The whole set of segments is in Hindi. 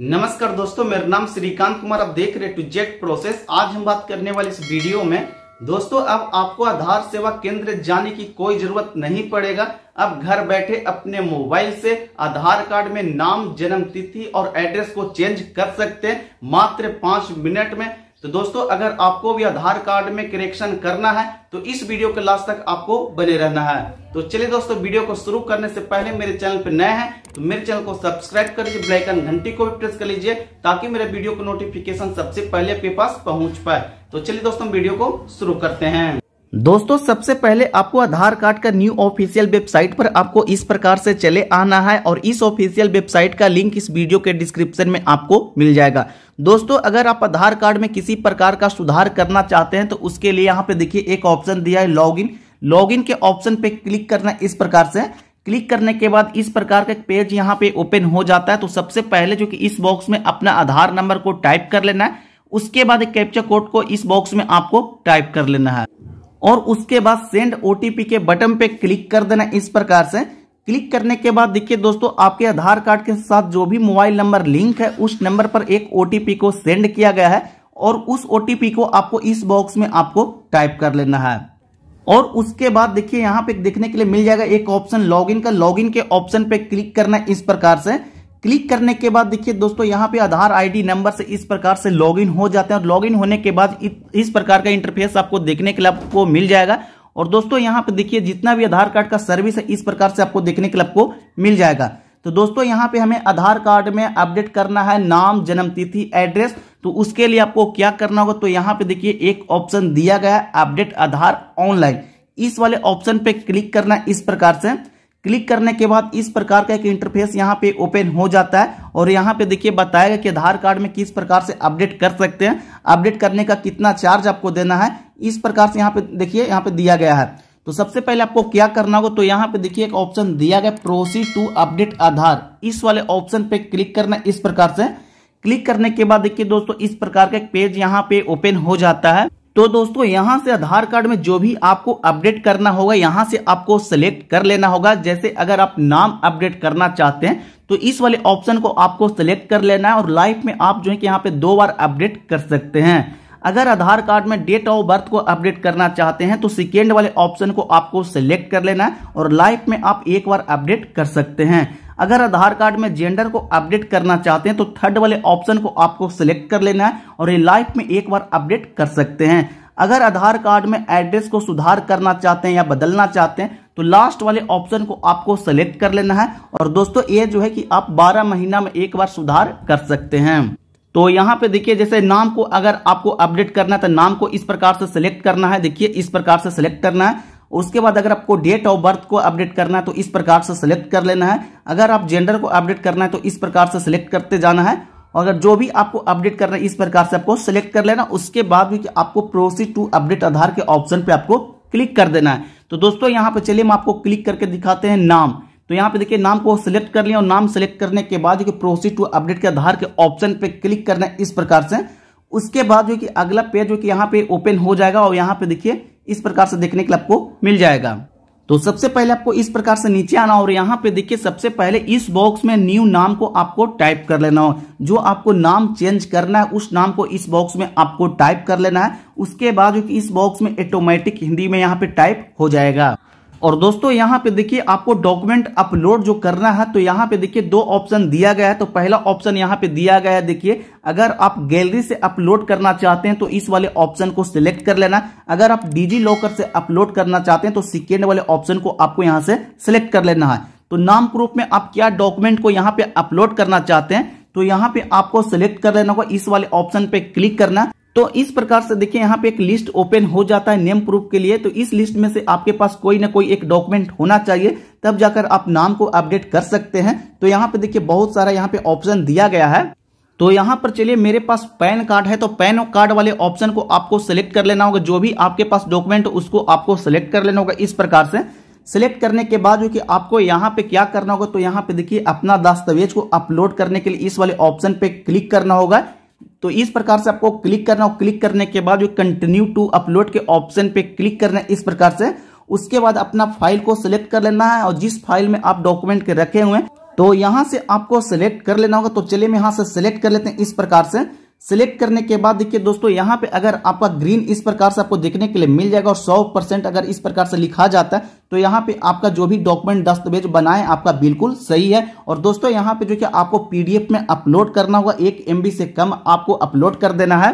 नमस्कार दोस्तों मेरा नाम श्रीकांत कुमार आप देख रहे टू जेट प्रोसेस आज हम बात करने वाले इस वीडियो में दोस्तों अब आपको आधार सेवा केंद्र जाने की कोई जरूरत नहीं पड़ेगा अब घर बैठे अपने मोबाइल से आधार कार्ड में नाम जन्म तिथि और एड्रेस को चेंज कर सकते हैं मात्र पांच मिनट में तो दोस्तों अगर आपको भी आधार कार्ड में करेक्शन करना है तो इस वीडियो के लास्ट तक आपको बने रहना है तो चलिए दोस्तों वीडियो को शुरू करने से पहले मेरे चैनल पर नए हैं तो मेरे चैनल को सब्सक्राइब कर लीजिए ब्लैकन घंटी को भी प्रेस कर लीजिए ताकि मेरे वीडियो को नोटिफिकेशन सबसे पहले आपके पास पहुंच पाए तो चलिए दोस्तों वीडियो को शुरू करते हैं दोस्तों सबसे पहले आपको आधार कार्ड का न्यू ऑफिशियल वेबसाइट पर आपको इस प्रकार से चले आना है और इस ऑफिशियल वेबसाइट का लिंक इस वीडियो के डिस्क्रिप्शन में आपको मिल जाएगा दोस्तों अगर आप आधार कार्ड में किसी प्रकार का सुधार करना चाहते हैं तो उसके लिए यहाँ पे देखिए एक ऑप्शन दिया है लॉगिन लॉगिन के ऑप्शन पे क्लिक करना इस प्रकार से क्लिक करने के बाद इस प्रकार का पेज यहाँ पे ओपन हो जाता है तो सबसे पहले जो कि इस बॉक्स में अपना आधार नंबर को टाइप कर लेना है उसके बाद एक कैप्चर कोड को इस बॉक्स में आपको टाइप कर लेना है और उसके बाद सेंड ओटीपी के बटन पे क्लिक कर देना इस प्रकार से क्लिक करने के बाद देखिए दोस्तों आपके आधार कार्ड के साथ जो भी मोबाइल नंबर लिंक है उस नंबर पर एक ओटीपी को सेंड किया गया है और उस ओटीपी को आपको इस बॉक्स में आपको टाइप कर लेना है और उसके बाद देखिए यहाँ पे देखने के लिए मिल जाएगा एक ऑप्शन लॉगिन का लॉगिन के ऑप्शन पे क्लिक करना इस प्रकार से क्लिक करने के बाद देखिए दोस्तों यहाँ पे आधार आईडी नंबर से इस प्रकार से लॉगिन हो जाते हैं और लॉगिन होने के बाद इस प्रकार का इंटरफेस आपको देखने के लिए आपको मिल जाएगा और दोस्तों यहाँ पे देखिए जितना भी आधार कार्ड का सर्विस है इस प्रकार से आपको देखने के लिए आपको मिल जाएगा तो दोस्तों यहाँ पे हमें आधार कार्ड में अपडेट करना है नाम जन्म तिथि एड्रेस तो उसके लिए आपको क्या करना होगा तो यहाँ पे देखिए एक ऑप्शन दिया गया है अपडेट आधार ऑनलाइन इस वाले ऑप्शन पे क्लिक करना इस प्रकार से क्लिक करने के बाद इस प्रकार का एक इंटरफेस यहाँ पे ओपन हो जाता है और यहाँ पे देखिए बताएगा कि आधार कार्ड में किस प्रकार से अपडेट कर सकते हैं अपडेट करने का कितना चार्ज आपको देना है इस प्रकार से यहाँ पे देखिए यहाँ पे दिया गया है तो सबसे पहले आपको क्या करना होगा तो यहाँ पे देखिए एक ऑप्शन दिया गया प्रोसीड टू अपडेट आधार इस वाले ऑप्शन पे क्लिक करना इस प्रकार से क्लिक करने के बाद देखिए दोस्तों इस प्रकार का एक पेज यहाँ पे ओपन हो जाता है तो दोस्तों यहां से आधार कार्ड में जो भी आपको अपडेट करना होगा यहां से आपको सेलेक्ट कर लेना होगा जैसे अगर आप नाम अपडेट करना चाहते हैं तो इस वाले ऑप्शन को आपको सेलेक्ट कर लेना है और लाइफ में आप जो है कि यहाँ पे दो बार अपडेट कर सकते हैं अगर आधार कार्ड में डेट ऑफ बर्थ को अपडेट करना चाहते हैं तो सेकेंड वाले ऑप्शन को आपको सिलेक्ट कर लेना है और लाइफ में आप एक बार अपडेट कर सकते हैं अगर आधार कार्ड में जेंडर को अपडेट करना चाहते हैं तो थर्ड वाले ऑप्शन को आपको सिलेक्ट कर लेना है और ये लाइफ में एक बार अपडेट कर सकते हैं अगर आधार कार्ड में एड्रेस को सुधार करना चाहते हैं या बदलना चाहते हैं तो लास्ट वाले ऑप्शन को आपको सेलेक्ट कर लेना है और दोस्तों ये जो है कि आप 12 महीना में एक बार सुधार कर सकते हैं तो यहाँ पे देखिए जैसे नाम को अगर आपको अपडेट करना है तो नाम को इस प्रकार से सिलेक्ट करना है देखिए इस प्रकार से सिलेक्ट करना है उसके बाद अगर आपको डेट ऑफ बर्थ को अपडेट करना है तो इस प्रकार से सिलेक्ट कर लेना है अगर आप जेंडर को अपडेट करना है तो इस प्रकार से सिलेक्ट करते जाना है और अगर जो भी आपको अपडेट करना है इस प्रकार से आपको सिलेक्ट कर लेना उसके बाद भी आपको प्रोसीड टू अपडेट आधार के ऑप्शन पे आपको क्लिक कर देना है तो दोस्तों यहाँ पे चलिए हम आपको क्लिक करके दिखाते हैं नाम तो यहाँ पे देखिए नाम को सिलेक्ट कर लिया और नाम सिलेक्ट करने के बाद प्रोसीड टू अपडेट के आधार के ऑप्शन पे क्लिक करना है इस प्रकार से उसके बाद जो कि अगला पेज जो कि यहाँ पे ओपन हो जाएगा और यहाँ पे देखिए इस प्रकार से देखने के लिए आपको मिल जाएगा तो सबसे पहले आपको इस प्रकार से नीचे आना और यहाँ पे देखिए सबसे पहले इस बॉक्स में न्यू नाम को आपको टाइप कर लेना हो जो आपको नाम चेंज करना है उस नाम को इस बॉक्स में आपको टाइप कर लेना है उसके बाद जो कि इस बॉक्स में ऑटोमेटिक हिंदी में यहाँ पे टाइप हो जाएगा और दोस्तों यहां पे देखिए आपको डॉक्यूमेंट अपलोड जो करना है तो यहां पे देखिए दो ऑप्शन दिया गया है तो पहला ऑप्शन यहां पे दिया गया है देखिए अगर आप गैलरी से अपलोड करना चाहते हैं तो इस वाले ऑप्शन को सिलेक्ट कर लेना अगर आप डिजी लॉकर से अपलोड करना चाहते हैं तो सिकेंड वाले ऑप्शन को आपको यहां से सिलेक्ट कर लेना है तो नाम प्रूफ में आप क्या डॉक्यूमेंट को यहां पे अपलोड करना चाहते हैं तो यहां पे आपको सिलेक्ट कर लेना होगा इस वाले ऑप्शन पे क्लिक करना तो इस प्रकार से देखिए यहाँ पे एक लिस्ट ओपन हो जाता है नेम प्रूफ के लिए तो इस लिस्ट में से आपके पास कोई ना कोई एक डॉक्यूमेंट होना चाहिए तब जाकर आप नाम को अपडेट कर सकते हैं तो यहाँ पे देखिए बहुत सारा यहाँ पे ऑप्शन दिया गया है तो यहाँ पर चलिए मेरे पास पैन कार्ड है तो पैन कार्ड वाले ऑप्शन को आपको सेलेक्ट कर लेना होगा जो भी आपके पास डॉक्यूमेंट उसको आपको सेलेक्ट कर लेना होगा इस प्रकार से सेलेक्ट करने के बाद जो कि आपको यहाँ पे क्या करना होगा तो यहाँ पे देखिए अपना दस्तावेज को अपलोड करने के लिए इस वाले ऑप्शन पे क्लिक करना होगा तो इस प्रकार से आपको क्लिक करना और क्लिक करने के बाद जो कंटिन्यू टू अपलोड के ऑप्शन पे क्लिक करना है इस प्रकार से उसके बाद अपना फाइल को सिलेक्ट कर लेना है और जिस फाइल में आप डॉक्यूमेंट के रखे हुए तो यहाँ से आपको सिलेक्ट कर लेना होगा तो चलिए मैं यहाँ से सिलेक्ट कर लेते हैं इस प्रकार से सेलेक्ट करने के बाद देखिए दोस्तों यहाँ पे अगर आपका ग्रीन इस प्रकार से आपको देखने के लिए मिल जाएगा और 100 परसेंट अगर इस प्रकार से लिखा जाता है तो यहाँ पे आपका जो भी डॉक्यूमेंट दस्तावेज बनाए आपका बिल्कुल सही है और दोस्तों यहाँ पे जो कि आपको पीडीएफ में अपलोड करना होगा एक एम से कम आपको अपलोड कर देना है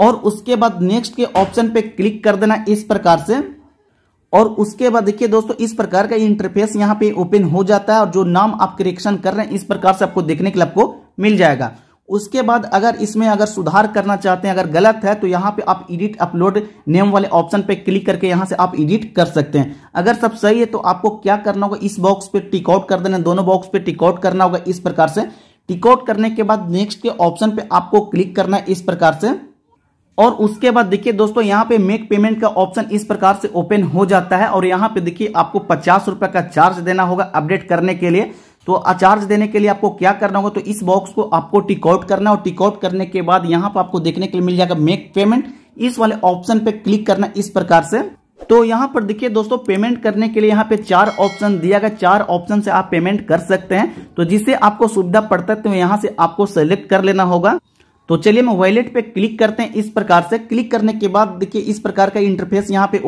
और उसके बाद नेक्स्ट के ऑप्शन पे क्लिक कर देना इस प्रकार से और उसके बाद देखिए दोस्तों इस प्रकार का इंटरफेस यहाँ पे ओपन हो जाता है और जो नाम आप करेक्शन कर रहे हैं इस प्रकार से आपको देखने के लिए आपको मिल जाएगा उसके बाद अगर इसमें अगर सुधार करना चाहते हैं अगर गलत है तो यहाँ पे आप एडिट अपलोड नेम वाले ऑप्शन पे क्लिक करके यहाँ से आप एडिट कर सकते हैं अगर सब सही है तो आपको क्या करना होगा इस बॉक्स पे टिकआउट कर देना दोनों बॉक्स पे टिकआउट करना होगा इस प्रकार से टिकआउट करने के बाद नेक्स्ट के ऑप्शन पे आपको क्लिक करना है इस प्रकार से और उसके बाद देखिए दोस्तों यहाँ पे मेक पेमेंट का ऑप्शन इस प्रकार से ओपन हो जाता है और यहाँ पे देखिए आपको पचास रुपए का चार्ज देना होगा अपडेट करने के लिए तो अचार्ज देने के लिए आपको क्या करना होगा तो इस बॉक्स को आपको टिकआउट करना है और टिकआउट करने के बाद यहाँ पर आपको देखने के लिए मिल जाएगा मेक पेमेंट इस वाले ऑप्शन पे क्लिक करना इस प्रकार से तो यहाँ पर देखिए दोस्तों पेमेंट करने के लिए यहाँ पे चार ऑप्शन दिया गया चार ऑप्शन से आप पेमेंट कर सकते हैं तो जिसे आपको सुविधा पड़ता है तो यहाँ से आपको सेलेक्ट कर लेना होगा तो चलिए हम वॉलेट पे क्लिक करते हैं इस प्रकार से क्लिक करने के बाद देखिए इस प्रकार का इंटरफेस यहाँ पे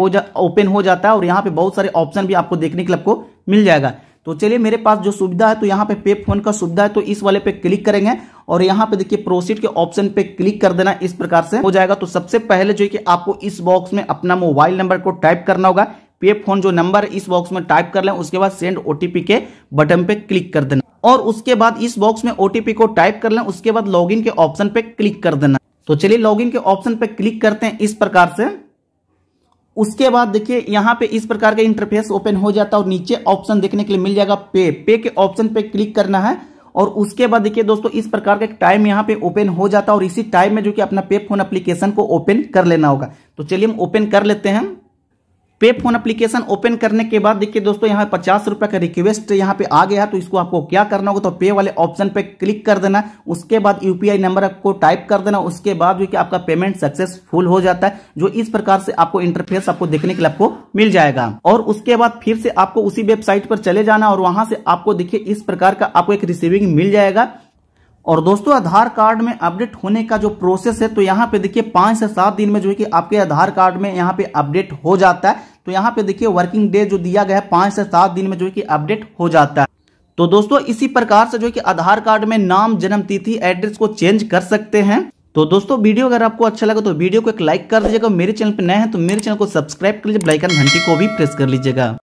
ओपन हो जाता है और यहाँ पे बहुत सारे ऑप्शन भी आपको देखने के लिए आपको मिल जाएगा तो चलिए मेरे पास जो सुविधा है तो यहाँ पे पे फोन का सुविधा है तो इस वाले पे क्लिक करेंगे और यहाँ पे देखिए प्रोसीड के ऑप्शन पे क्लिक कर देना इस प्रकार से हो जाएगा तो सबसे पहले जो है कि आपको इस बॉक्स में अपना मोबाइल नंबर को टाइप करना होगा पे फोन जो नंबर है इस बॉक्स में टाइप कर लें उसके बाद सेंड ओटीपी के बटन पे क्लिक कर देना और उसके बाद इस बॉक्स में ओटीपी को टाइप कर लें उसके बाद लॉगिन के ऑप्शन पे क्लिक कर देना तो चलिए लॉगिन के ऑप्शन पे क्लिक करते हैं इस प्रकार से उसके बाद देखिए यहाँ पे इस प्रकार का इंटरफेस ओपन हो जाता है और नीचे ऑप्शन देखने के लिए मिल जाएगा पे पे के ऑप्शन पे क्लिक करना है और उसके बाद देखिए दोस्तों इस प्रकार का टाइम यहाँ पे ओपन हो जाता है और इसी टाइम में जो कि अपना पे फोन एप्लीकेशन को ओपन कर लेना होगा तो चलिए हम ओपन कर लेते हैं पे फोन एप्लीकेशन ओपन करने के बाद देखिए दोस्तों यहाँ पचास रुपए का रिक्वेस्ट यहाँ पे आ गया तो इसको आपको क्या करना होगा तो पे वाले ऑप्शन पे क्लिक कर देना उसके बाद यूपीआई नंबर आपको टाइप कर देना उसके बाद जो कि आपका पेमेंट सक्सेसफुल हो जाता है जो इस प्रकार से आपको इंटरफेस आपको देखने के लिए आपको मिल जाएगा और उसके बाद फिर से आपको उसी वेबसाइट पर चले जाना और वहां से आपको देखिए इस प्रकार का आपको एक रिसीविंग मिल जाएगा और दोस्तों आधार कार्ड में अपडेट होने का जो प्रोसेस है तो यहाँ पे देखिए पांच से सात दिन में जो है कि आपके आधार कार्ड में यहाँ पे अपडेट हो जाता है तो यहाँ पे देखिए वर्किंग डे जो दिया गया है पांच से सात दिन में जो है कि अपडेट हो जाता है तो दोस्तों इसी प्रकार से जो है कि आधार कार्ड में नाम जन्म तिथि एड्रेस को चेंज कर सकते हैं तो दोस्तों वीडियो अगर आपको अच्छा लगा तो वीडियो को एक लाइक कर दीजिएगा मेरे चैनल पर नए हैं तो मेरे चैनल को सब्सक्राइब कर लीजिए ब्लाइकन घंटी को भी प्रेस कर लीजिएगा